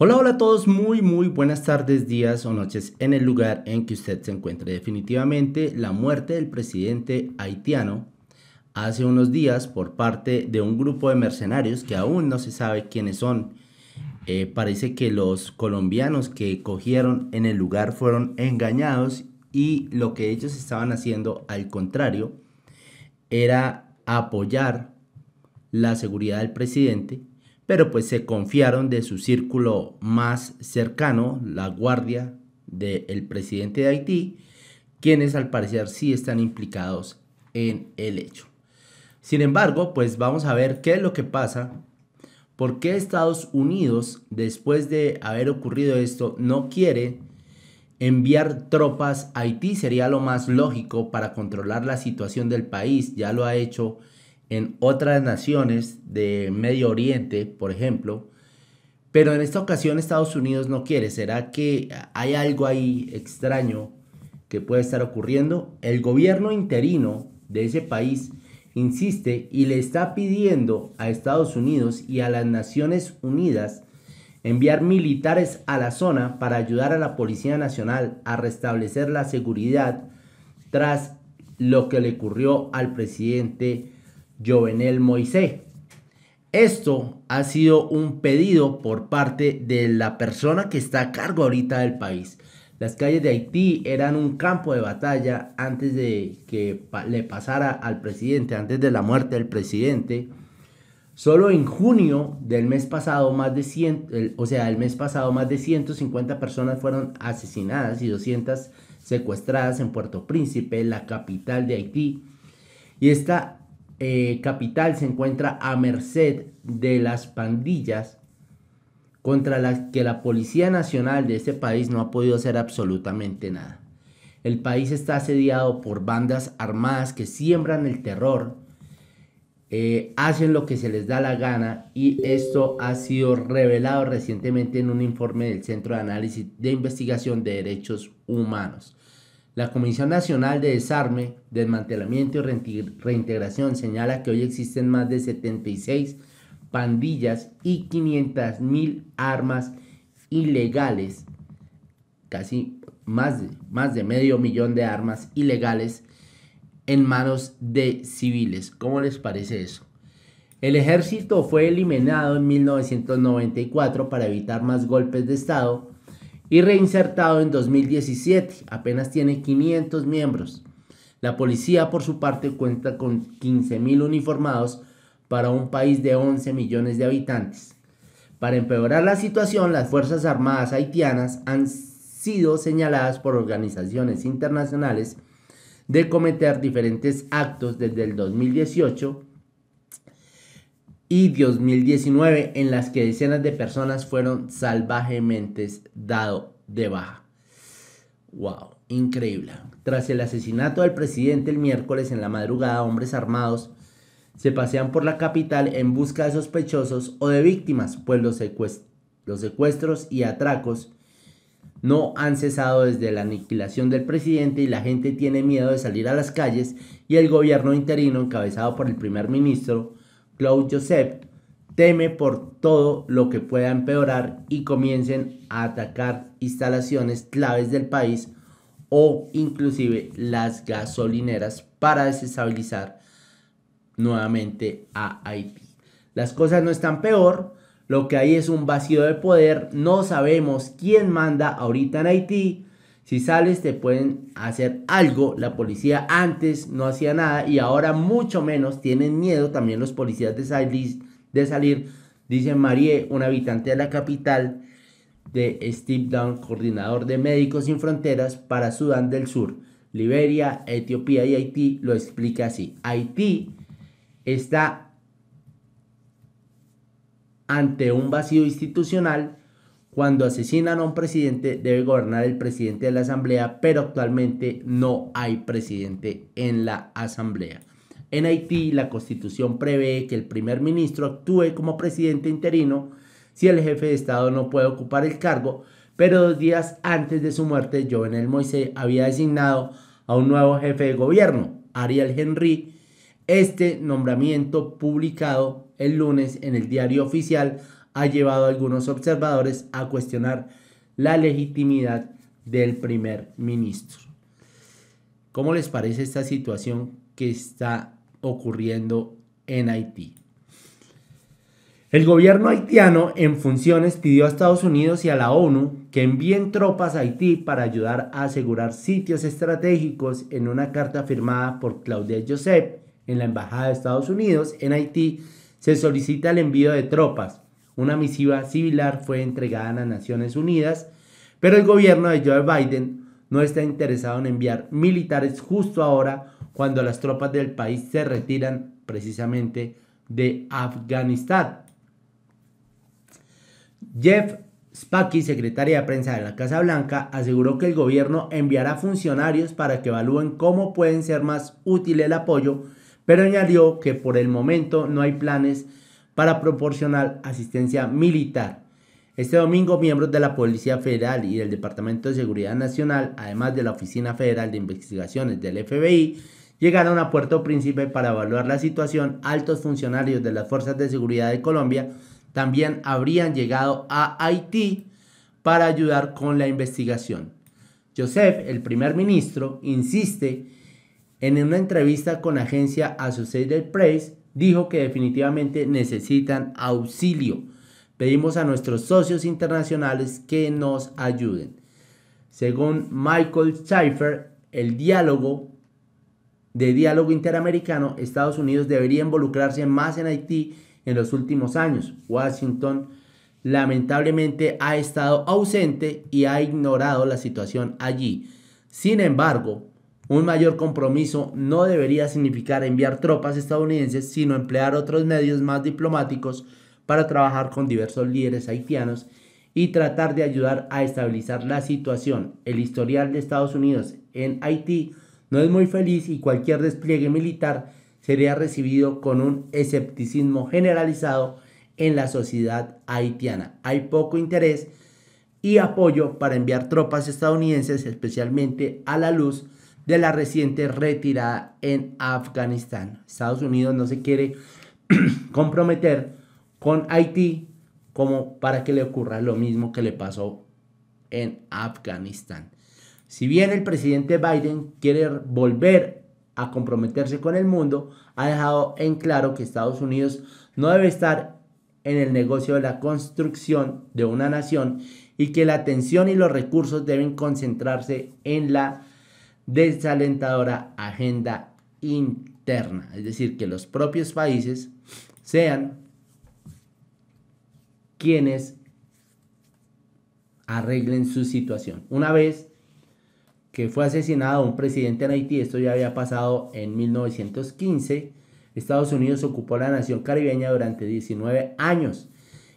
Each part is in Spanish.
Hola, hola a todos, muy, muy buenas tardes, días o noches en el lugar en que usted se encuentre. Definitivamente la muerte del presidente haitiano hace unos días por parte de un grupo de mercenarios que aún no se sabe quiénes son. Eh, parece que los colombianos que cogieron en el lugar fueron engañados y lo que ellos estaban haciendo al contrario era apoyar la seguridad del presidente pero pues se confiaron de su círculo más cercano, la guardia del presidente de Haití, quienes al parecer sí están implicados en el hecho. Sin embargo, pues vamos a ver qué es lo que pasa, por qué Estados Unidos, después de haber ocurrido esto, no quiere enviar tropas a Haití, sería lo más lógico para controlar la situación del país, ya lo ha hecho en otras naciones de Medio Oriente, por ejemplo, pero en esta ocasión Estados Unidos no quiere. ¿Será que hay algo ahí extraño que puede estar ocurriendo? El gobierno interino de ese país insiste y le está pidiendo a Estados Unidos y a las Naciones Unidas enviar militares a la zona para ayudar a la Policía Nacional a restablecer la seguridad tras lo que le ocurrió al presidente Jovenel Moisés. Esto ha sido un pedido por parte de la persona que está a cargo ahorita del país. Las calles de Haití eran un campo de batalla antes de que le pasara al presidente, antes de la muerte del presidente. Solo en junio del mes pasado, más de 100, o sea, el mes pasado, más de 150 personas fueron asesinadas y 200 secuestradas en Puerto Príncipe, la capital de Haití. Y esta eh, capital se encuentra a merced de las pandillas contra las que la Policía Nacional de este país no ha podido hacer absolutamente nada. El país está asediado por bandas armadas que siembran el terror, eh, hacen lo que se les da la gana y esto ha sido revelado recientemente en un informe del Centro de Análisis de Investigación de Derechos Humanos. La Comisión Nacional de Desarme, Desmantelamiento y Reintegración señala que hoy existen más de 76 pandillas y mil armas ilegales, casi más de, más de medio millón de armas ilegales en manos de civiles. ¿Cómo les parece eso? El ejército fue eliminado en 1994 para evitar más golpes de Estado y reinsertado en 2017. Apenas tiene 500 miembros. La policía, por su parte, cuenta con 15.000 uniformados para un país de 11 millones de habitantes. Para empeorar la situación, las Fuerzas Armadas haitianas han sido señaladas por organizaciones internacionales de cometer diferentes actos desde el 2018 y 2019 en las que decenas de personas fueron salvajemente dado de baja. Wow, increíble. Tras el asesinato del presidente el miércoles en la madrugada, hombres armados se pasean por la capital en busca de sospechosos o de víctimas, pues los, los secuestros y atracos no han cesado desde la aniquilación del presidente y la gente tiene miedo de salir a las calles y el gobierno interino encabezado por el primer ministro Claude Joseph teme por todo lo que pueda empeorar y comiencen a atacar instalaciones claves del país o inclusive las gasolineras para desestabilizar nuevamente a Haití. Las cosas no están peor, lo que hay es un vacío de poder, no sabemos quién manda ahorita en Haití, si sales te pueden hacer algo. La policía antes no hacía nada y ahora mucho menos tienen miedo también los policías de salir. dice Marie, un habitante de la capital de Steve Down, coordinador de Médicos Sin Fronteras para Sudán del Sur, Liberia, Etiopía y Haití, lo explica así. Haití está ante un vacío institucional cuando asesinan a un presidente debe gobernar el presidente de la asamblea, pero actualmente no hay presidente en la asamblea. En Haití la constitución prevé que el primer ministro actúe como presidente interino si el jefe de Estado no puede ocupar el cargo, pero dos días antes de su muerte Jovenel Moisés había designado a un nuevo jefe de gobierno, Ariel Henry. Este nombramiento publicado el lunes en el diario oficial ha llevado a algunos observadores a cuestionar la legitimidad del primer ministro. ¿Cómo les parece esta situación que está ocurriendo en Haití? El gobierno haitiano en funciones pidió a Estados Unidos y a la ONU que envíen tropas a Haití para ayudar a asegurar sitios estratégicos en una carta firmada por Claudia Joseph en la Embajada de Estados Unidos en Haití. Se solicita el envío de tropas una misiva similar fue entregada a las Naciones Unidas, pero el gobierno de Joe Biden no está interesado en enviar militares justo ahora cuando las tropas del país se retiran precisamente de Afganistán. Jeff Spaki, secretaria de prensa de la Casa Blanca, aseguró que el gobierno enviará funcionarios para que evalúen cómo pueden ser más útil el apoyo, pero añadió que por el momento no hay planes para proporcionar asistencia militar. Este domingo, miembros de la Policía Federal y del Departamento de Seguridad Nacional, además de la Oficina Federal de Investigaciones del FBI, llegaron a Puerto Príncipe para evaluar la situación. Altos funcionarios de las Fuerzas de Seguridad de Colombia también habrían llegado a Haití para ayudar con la investigación. Joseph, el primer ministro, insiste en una entrevista con la agencia Associated Press dijo que definitivamente necesitan auxilio. Pedimos a nuestros socios internacionales que nos ayuden. Según Michael Schiffer el diálogo de diálogo interamericano, Estados Unidos debería involucrarse más en Haití en los últimos años. Washington lamentablemente ha estado ausente y ha ignorado la situación allí. Sin embargo, un mayor compromiso no debería significar enviar tropas estadounidenses, sino emplear otros medios más diplomáticos para trabajar con diversos líderes haitianos y tratar de ayudar a estabilizar la situación. El historial de Estados Unidos en Haití no es muy feliz y cualquier despliegue militar sería recibido con un escepticismo generalizado en la sociedad haitiana. Hay poco interés y apoyo para enviar tropas estadounidenses, especialmente a la luz de la reciente retirada en Afganistán. Estados Unidos no se quiere comprometer con Haití como para que le ocurra lo mismo que le pasó en Afganistán. Si bien el presidente Biden quiere volver a comprometerse con el mundo, ha dejado en claro que Estados Unidos no debe estar en el negocio de la construcción de una nación y que la atención y los recursos deben concentrarse en la desalentadora agenda interna, es decir, que los propios países sean quienes arreglen su situación. Una vez que fue asesinado un presidente en Haití, esto ya había pasado en 1915, Estados Unidos ocupó la nación caribeña durante 19 años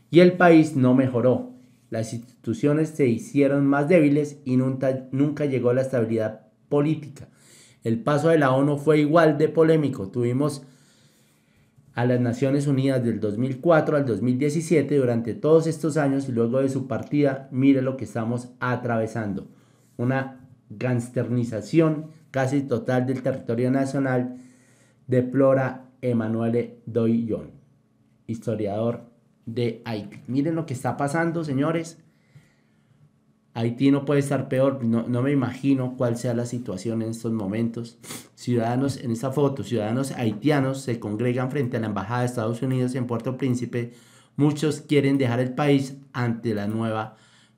y el país no mejoró. Las instituciones se hicieron más débiles y nunca, llegó a la estabilidad política. El paso de la ONU fue igual de polémico. Tuvimos a las Naciones Unidas del 2004 al 2017 durante todos estos años y luego de su partida, mire lo que estamos atravesando. Una gansternización casi total del territorio nacional, deplora Emanuele Doyon, historiador de Haití. Miren lo que está pasando, señores. Haití no puede estar peor, no, me imagino cuál sea la situación en estos momentos. Ciudadanos, en esta foto, ciudadanos haitianos se congregan frente a la Embajada de Estados Unidos en Puerto Príncipe. Muchos quieren dejar el país ante la nueva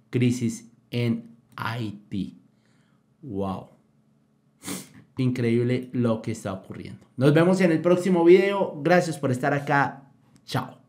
crisis en Haití. ¡Wow! Increíble lo que está ocurriendo. Nos vemos en el próximo video. Gracias por estar acá. Chao.